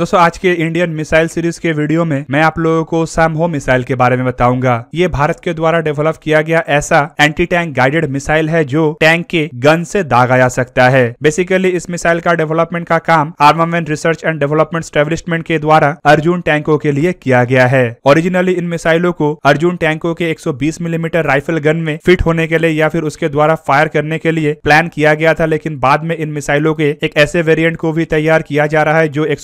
दोस्तों आज के इंडियन मिसाइल सीरीज के वीडियो में मैं आप लोगों को हो मिसाइल के बारे में बताऊंगा ये भारत के द्वारा डेवलप किया गया ऐसा एंटी टैंक गाइडेड मिसाइल है जो टैंक के गन से दागा जा सकता है बेसिकली इस मिसाइल का डेवलपमेंट का काम armament research and development establishment के द्वारा अर्जुन टैंकों के लिए किया गया है ओरिजिनली इन मिसाइलों को अर्जुन टैंकों के एक मिलीमीटर राइफल गन में फिट होने के लिए या फिर उसके द्वारा फायर करने के लिए प्लान किया गया था लेकिन बाद में इन मिसाइलों के एक ऐसे वेरियंट को भी तैयार किया जा रहा है जो एक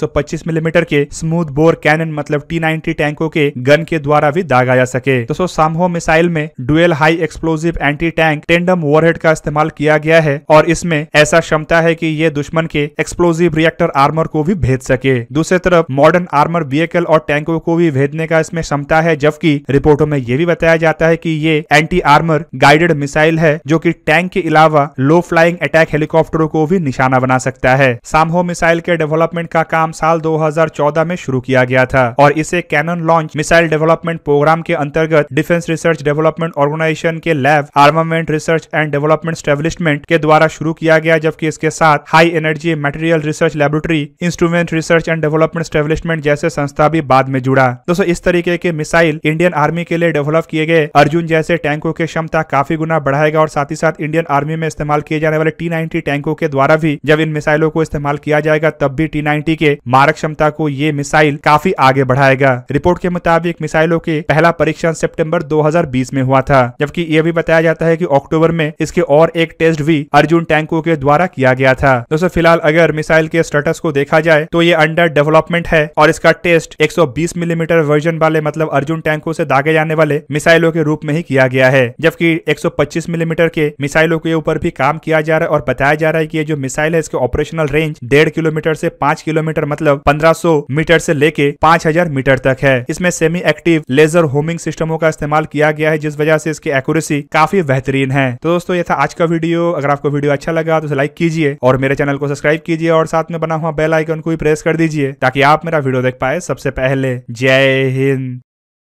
मिलीमीटर के स्मूथ बोर कैनन मतलब टी टैंकों के गन के द्वारा भी दागा जा सके दोस्तों सामहो मिसाइल में dual high explosive anti tank tandem warhead का इस्तेमाल किया गया है और इसमें ऐसा क्षमता है की ये दुश्मन के एक्सप्लोजिव रिएक्टर आर्मर को भी भेज सके दूसरी तरफ मॉडर्न आर्मर व्हीकल और टैंकों को भी भेजने का इसमें क्षमता है जबकि रिपोर्टों में ये भी बताया जाता है की ये एंटी आर्मर गाइडेड मिसाइल है जो की टैंक के अलावा लो फ्लाइंग अटैक हेलीकॉप्टरों को भी निशाना बना सकता है सामहो मिसाइल के डेवलपमेंट का काम साल 2014 में शुरू किया गया था और इसे cannon launch missile development programme के अंतर्गत डिफेंस रिसर्च डेवलपमेंट ऑर्गेनाइजेशन के lab armament research and development establishment के द्वारा शुरू किया गया जबकि इसके साथ high energy material research laboratory instrument research and development establishment जैसे संस्था भी बाद में जुड़ा दोस्तों इस तरीके के मिसाइल इंडियन आर्मी के लिए डेवलप किए गए अर्जुन जैसे टैंकों की क्षमता काफी गुना बढ़ाएगा और साथ ही साथ इंडियन आर्मी में इस्तेमाल किए जाने वाले टी टैंकों के द्वारा भी जब इन मिसाइलों को इस्तेमाल किया जाएगा तब भी टी के मार्क क्षमता को ये मिसाइल काफी आगे बढ़ाएगा रिपोर्ट के मुताबिक मिसाइलों के पहला परीक्षण सितंबर 2020 में हुआ था जबकि यह भी बताया जाता है कि अक्टूबर में इसके और एक टेस्ट भी अर्जुन टैंकों के द्वारा किया गया था दोस्तों फिलहाल अगर मिसाइल के स्टेटस को देखा जाए तो ये अंडर डेवलपमेंट है और इसका टेस्ट 120 मिलीमीटर mm वर्जन वाले मतलब अर्जुन टैंकों से दागे जाने वाले मिसाइलों के रूप में ही किया गया है जबकि 125 मिलीमीटर mm के मिसाइलों के ऊपर भी काम किया जा रहा है और बताया जा रहा है की जो मिसाइल है इसके ऑपरेशनल रेंज डेढ़ किलोमीटर से पांच किलोमीटर मतलब 1500 मीटर से लेके 5000 मीटर तक है इसमें सेमी एक्टिव लेजर होमिंग सिस्टमों का इस्तेमाल किया गया है जिस वजह से इसकी एक्यूरेसी काफी बेहतरीन है तो दोस्तों ये था आज का वीडियो अगर आपको वीडियो अच्छा लगा तो लाइक कीजिए और मेरे चैनल को सब्सक्राइब कीजिए और साथ में बना हुआ बेल आइकन को भी प्रेस कर दीजिए ताकि आप मेरा वीडियो देख पाए सबसे पहले जय हिंद